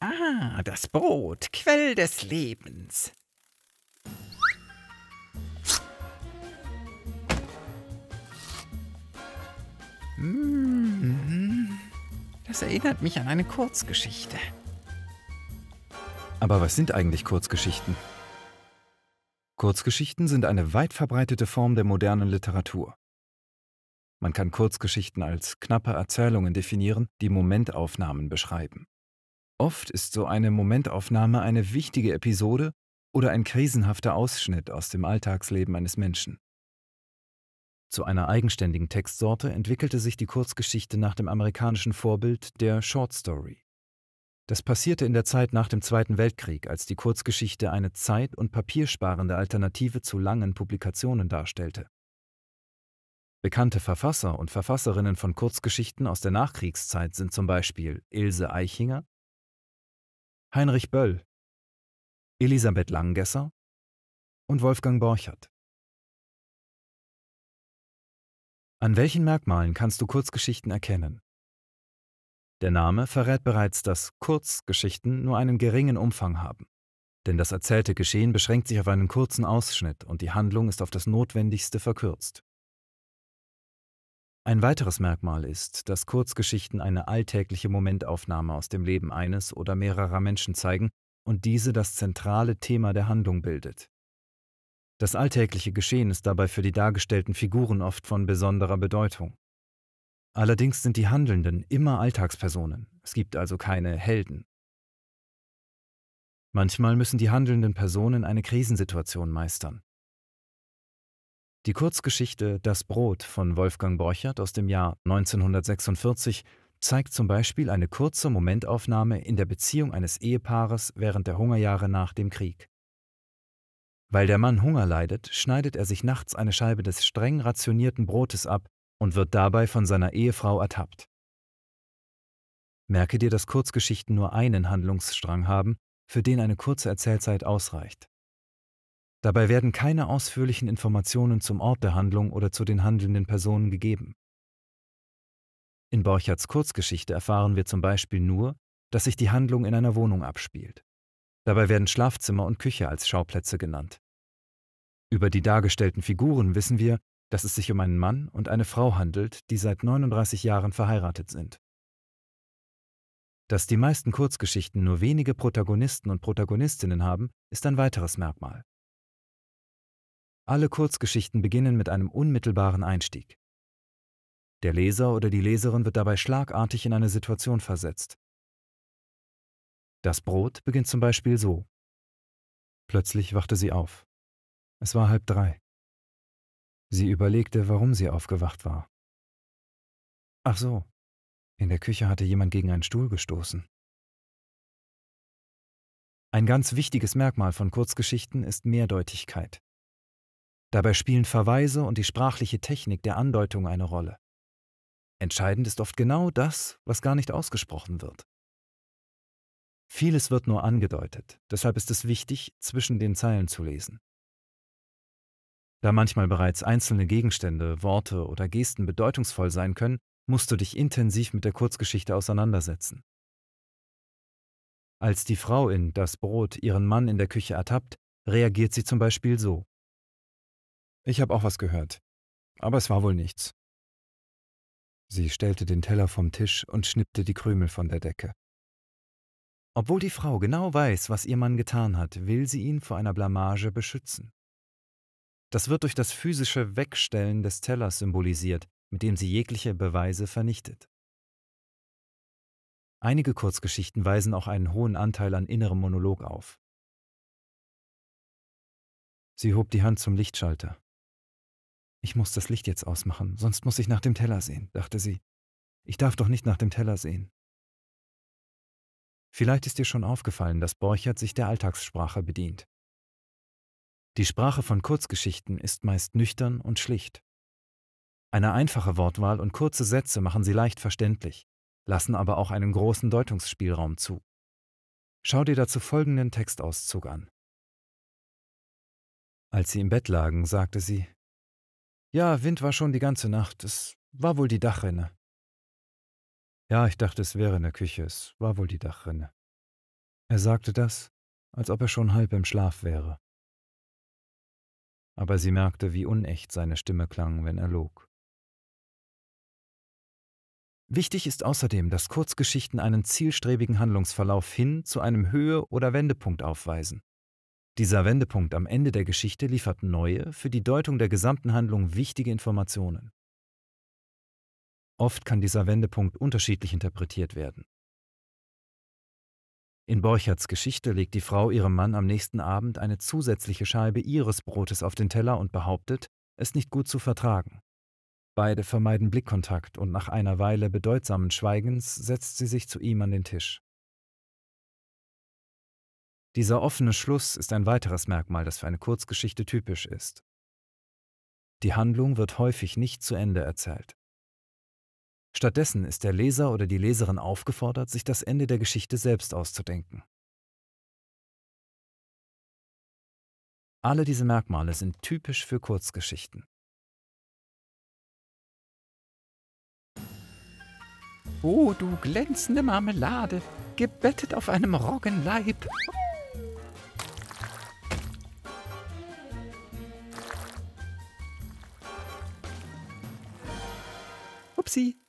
Ah, das Brot, Quell des Lebens. Hm, das erinnert mich an eine Kurzgeschichte. Aber was sind eigentlich Kurzgeschichten? Kurzgeschichten sind eine weit verbreitete Form der modernen Literatur. Man kann Kurzgeschichten als knappe Erzählungen definieren, die Momentaufnahmen beschreiben. Oft ist so eine Momentaufnahme eine wichtige Episode oder ein krisenhafter Ausschnitt aus dem Alltagsleben eines Menschen. Zu einer eigenständigen Textsorte entwickelte sich die Kurzgeschichte nach dem amerikanischen Vorbild der Short Story. Das passierte in der Zeit nach dem Zweiten Weltkrieg, als die Kurzgeschichte eine zeit- und papiersparende Alternative zu langen Publikationen darstellte. Bekannte Verfasser und Verfasserinnen von Kurzgeschichten aus der Nachkriegszeit sind zum Beispiel Ilse Eichinger, Heinrich Böll, Elisabeth Langgesser und Wolfgang Borchert. An welchen Merkmalen kannst du Kurzgeschichten erkennen? Der Name verrät bereits, dass Kurzgeschichten nur einen geringen Umfang haben. Denn das erzählte Geschehen beschränkt sich auf einen kurzen Ausschnitt und die Handlung ist auf das Notwendigste verkürzt. Ein weiteres Merkmal ist, dass Kurzgeschichten eine alltägliche Momentaufnahme aus dem Leben eines oder mehrerer Menschen zeigen und diese das zentrale Thema der Handlung bildet. Das alltägliche Geschehen ist dabei für die dargestellten Figuren oft von besonderer Bedeutung. Allerdings sind die Handelnden immer Alltagspersonen, es gibt also keine Helden. Manchmal müssen die handelnden Personen eine Krisensituation meistern. Die Kurzgeschichte Das Brot von Wolfgang Borchert aus dem Jahr 1946 zeigt zum Beispiel eine kurze Momentaufnahme in der Beziehung eines Ehepaares während der Hungerjahre nach dem Krieg. Weil der Mann Hunger leidet, schneidet er sich nachts eine Scheibe des streng rationierten Brotes ab und wird dabei von seiner Ehefrau ertappt. Merke dir, dass Kurzgeschichten nur einen Handlungsstrang haben, für den eine kurze Erzählzeit ausreicht. Dabei werden keine ausführlichen Informationen zum Ort der Handlung oder zu den handelnden Personen gegeben. In Borchards Kurzgeschichte erfahren wir zum Beispiel nur, dass sich die Handlung in einer Wohnung abspielt. Dabei werden Schlafzimmer und Küche als Schauplätze genannt. Über die dargestellten Figuren wissen wir, dass es sich um einen Mann und eine Frau handelt, die seit 39 Jahren verheiratet sind. Dass die meisten Kurzgeschichten nur wenige Protagonisten und Protagonistinnen haben, ist ein weiteres Merkmal. Alle Kurzgeschichten beginnen mit einem unmittelbaren Einstieg. Der Leser oder die Leserin wird dabei schlagartig in eine Situation versetzt. Das Brot beginnt zum Beispiel so. Plötzlich wachte sie auf. Es war halb drei. Sie überlegte, warum sie aufgewacht war. Ach so, in der Küche hatte jemand gegen einen Stuhl gestoßen. Ein ganz wichtiges Merkmal von Kurzgeschichten ist Mehrdeutigkeit. Dabei spielen Verweise und die sprachliche Technik der Andeutung eine Rolle. Entscheidend ist oft genau das, was gar nicht ausgesprochen wird. Vieles wird nur angedeutet, deshalb ist es wichtig, zwischen den Zeilen zu lesen. Da manchmal bereits einzelne Gegenstände, Worte oder Gesten bedeutungsvoll sein können, musst du dich intensiv mit der Kurzgeschichte auseinandersetzen. Als die Frau in Das Brot ihren Mann in der Küche ertappt, reagiert sie zum Beispiel so. Ich habe auch was gehört, aber es war wohl nichts. Sie stellte den Teller vom Tisch und schnippte die Krümel von der Decke. Obwohl die Frau genau weiß, was ihr Mann getan hat, will sie ihn vor einer Blamage beschützen. Das wird durch das physische Wegstellen des Tellers symbolisiert, mit dem sie jegliche Beweise vernichtet. Einige Kurzgeschichten weisen auch einen hohen Anteil an innerem Monolog auf. Sie hob die Hand zum Lichtschalter. Ich muss das Licht jetzt ausmachen, sonst muss ich nach dem Teller sehen, dachte sie. Ich darf doch nicht nach dem Teller sehen. Vielleicht ist dir schon aufgefallen, dass Borchert sich der Alltagssprache bedient. Die Sprache von Kurzgeschichten ist meist nüchtern und schlicht. Eine einfache Wortwahl und kurze Sätze machen sie leicht verständlich, lassen aber auch einen großen Deutungsspielraum zu. Schau dir dazu folgenden Textauszug an. Als sie im Bett lagen, sagte sie, Ja, Wind war schon die ganze Nacht, es war wohl die Dachrinne. Ja, ich dachte, es wäre in der Küche, es war wohl die Dachrinne. Er sagte das, als ob er schon halb im Schlaf wäre aber sie merkte, wie unecht seine Stimme klang, wenn er log. Wichtig ist außerdem, dass Kurzgeschichten einen zielstrebigen Handlungsverlauf hin zu einem Höhe- oder Wendepunkt aufweisen. Dieser Wendepunkt am Ende der Geschichte liefert neue, für die Deutung der gesamten Handlung wichtige Informationen. Oft kann dieser Wendepunkt unterschiedlich interpretiert werden. In Borcherts Geschichte legt die Frau ihrem Mann am nächsten Abend eine zusätzliche Scheibe ihres Brotes auf den Teller und behauptet, es nicht gut zu vertragen. Beide vermeiden Blickkontakt und nach einer Weile bedeutsamen Schweigens setzt sie sich zu ihm an den Tisch. Dieser offene Schluss ist ein weiteres Merkmal, das für eine Kurzgeschichte typisch ist. Die Handlung wird häufig nicht zu Ende erzählt. Stattdessen ist der Leser oder die Leserin aufgefordert, sich das Ende der Geschichte selbst auszudenken. Alle diese Merkmale sind typisch für Kurzgeschichten. Oh, du glänzende Marmelade, gebettet auf einem Roggenleib. Upsi,